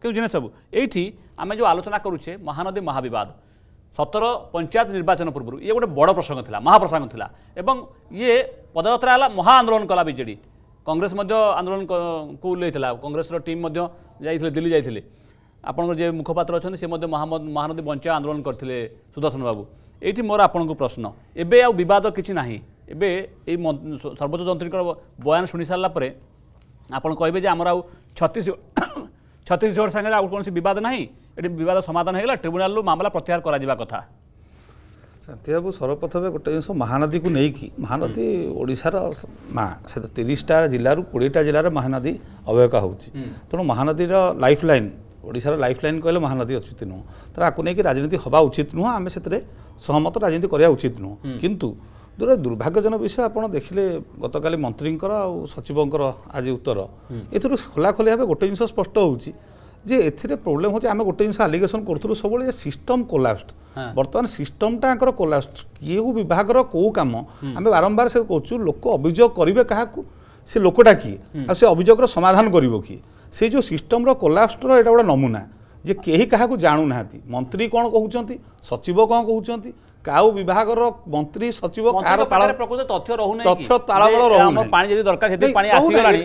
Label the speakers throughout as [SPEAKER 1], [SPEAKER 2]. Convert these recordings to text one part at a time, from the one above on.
[SPEAKER 1] কিন্তু জিনিস সবু এইটি আমি যে আলোচনা করুছে মহানদী মহাবিবাদ সতর পঞ্চায়েত নির্বাচন পূর্ব ইয়ে গোটে বড় প্রসঙ্গ লা মহাপ্রসঙ্গ লা এবং ইয়ে পদযাত্রা হল মহা আন্দোলন কলা বিজেডি কংগ্রেস আন্দোলন কু লেলা কংগ্রেসর টিম যাই দিল্লি যাই আপনার যে মুখপাত্র অনেক সে মহানদী বঞ্চা আন্দোলন করে সুদর্শন বাবু এইটি মোর আপনার প্রশ্ন এবে আবাদ কিছু না এবে এই সর্বোচ্চ যন্ত্রীকর বয়ান শুনে সারা পরে আপনার কে যে আমার আউ ছত্রিশ ଛତିଶଗଡ଼ ସାଙ୍ଗରେ ଆଉ କୌଣସି ବିବାଦ ନାହିଁ ଏଠି ବିବାଦ ସମାଧାନ ହୋଇଗଲା ଟ୍ରିବ୍ୟୁନାଲରୁ ମାମଲା ପ୍ରତ୍ୟାହାର କରାଯିବା କଥା
[SPEAKER 2] ଶାନ୍ତିବାବୁ ସର୍ବପ୍ରଥମେ ଗୋଟେ ଜିନିଷ ମହାନଦୀକୁ ନେଇକି ମହାନଦୀ ଓଡ଼ିଶାର ନା ସେ ତିରିଶଟା ଜିଲ୍ଲାରୁ କୋଡ଼ିଏଟା ଜିଲ୍ଲାରେ ମହାନଦୀ ଅବହେକା ହେଉଛି ତେଣୁ ମହାନଦୀର ଲାଇଫ୍ ଲାଇନ୍ ଓଡ଼ିଶାର ଲାଇଫ୍ ଲାଇନ୍ କହିଲେ ମହାନଦୀ ଅଚ୍ୟୁତ ନୁହଁ ତେଣୁ ଆକୁ ନେଇକି ରାଜନୀତି ହେବା ଉଚିତ ନୁହଁ ଆମେ ସେଥିରେ ସହମତ ରାଜନୀତି କରିବା ଉଚିତ ନୁହଁ କିନ୍ତୁ ଯେଉଁଟା ଦୁର୍ଭାଗ୍ୟଜନକ ବିଷୟ ଆପଣ ଦେଖିଲେ ଗତକାଲି ମନ୍ତ୍ରୀଙ୍କର ଆଉ ସଚିବଙ୍କର ଆଜି ଉତ୍ତର ଏଥିରୁ ଖୋଲାଖୋଲି ଭାବେ ଗୋଟେ ଜିନିଷ ସ୍ପଷ୍ଟ ହେଉଛି ଯେ ଏଥିରେ ପ୍ରୋବ୍ଲେମ୍ ହେଉଛି ଆମେ ଗୋଟେ ଜିନିଷ ଆଲିଗେସନ୍ କରୁଥିଲୁ ସବୁବେଳେ ଯେ ସିଷ୍ଟମ୍ କୋଲାପ୍ସଡ୍ ବର୍ତ୍ତମାନ ସିଷ୍ଟମ୍ଟାଙ୍କର କୋଲାପ୍ସଡ୍ କେଉଁ ବିଭାଗର କେଉଁ କାମ ଆମେ ବାରମ୍ବାର ସେ କହୁଛୁ ଲୋକ ଅଭିଯୋଗ କରିବେ କାହାକୁ ସେ ଲୋକଟା କିଏ ଆଉ ସେ ଅଭିଯୋଗର ସମାଧାନ କରିବ କିଏ ସେ ଯେଉଁ ସିଷ୍ଟମ୍ର କୋଲାପ୍ସଡ୍ର ଏଇଟା ଗୋଟେ ନମୁନା ଯେ କେହି କାହାକୁ ଜାଣୁନାହାନ୍ତି ମନ୍ତ୍ରୀ କ'ଣ କହୁଛନ୍ତି ସଚିବ କ'ଣ କହୁଛନ୍ତି কাউ বিভাগর মন্ত্রী সচিব কার প্রকৃত তথ্য রহুনি তথ্য তাড়াবল রহুনি আমার পানি যদি দরকার সেতে পানি আসি গলানি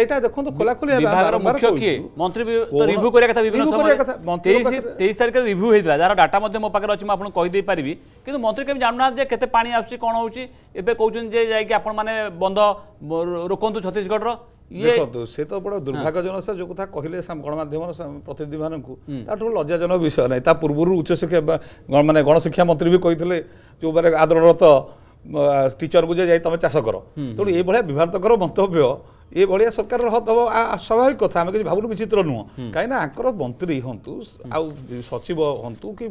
[SPEAKER 2] এইটা দেখুন তো খোলা খোলি বিভাগর মুখ্য কি মন্ত্রী তো রিভিউ করিয়া কথা বিভিন্ন সময় 23
[SPEAKER 1] 23 তারিখে রিভিউ হইতলা যার ডাটা মধ্যে মো পাখে আছে মো আপন কই দেই পারিবি কিন্তু মন্ত্রী কেম না যে কেতে পানি আসছে কোন হউছি এবে কউছেন যে যাই কি আপন মানে বন্ধ
[SPEAKER 2] রোকন্তু ছত্তিশগড় ଦେଖନ୍ତୁ ସେ ତ ବଡ ଦୁର୍ଭାଗ୍ୟଜନକ ଯୋଉ କଥା କହିଲେ ଗଣମାଧ୍ୟମର ପ୍ରତିନିଧି ମାନଙ୍କୁ ତାଠୁ ଲଜ୍ଜାଜନକ ବିଷୟ ନାହିଁ ତା ପୂର୍ବରୁ ଉଚ୍ଚଶିକ୍ଷା ମାନେ ଗଣଶିକ୍ଷା ମନ୍ତ୍ରୀ ବି କହିଥିଲେ ଯୋଉମାନେ ଆଦରଣରତ ଟିଚରଙ୍କୁ ଯାଇ ତମେ ଚାଷ କର ତେଣୁ ଏଇଭଳିଆ ବିଭ୍ରାନ୍ତକର ମନ୍ତବ୍ୟ ଏଭଳିଆ ସରକାରର ହେବ ସ୍ୱାଭାବିକ କଥା ଆମେ କିଛି ଭାବୁନୁ ବିଚିତ୍ର ନୁହଁ କାହିଁକିନା ଆଙ୍କର ମନ୍ତ୍ରୀ ହୁଅନ୍ତୁ ଆଉ ସଚିବ ହୁଅନ୍ତୁ କି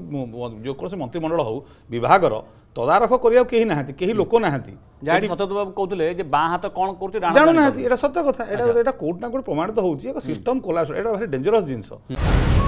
[SPEAKER 2] ଯେକୌଣସି ମନ୍ତ୍ରିମଣ୍ଡଳ ହେଉ ବିଭାଗର তদারখ করিয়া কেহি নাহাতি কেহি লোক নাহাতি যাই সত্যবাবু কৌলে যে বাঁ হাত কোণ করছে জাণু নাহাতি এটা সত্য কথা এটা এটা কোটি না কোটি প্রমাণিত হচ্ছে এক সিস্টম কোলাপস এটা ভারি ডেঞ্জরস জিনিস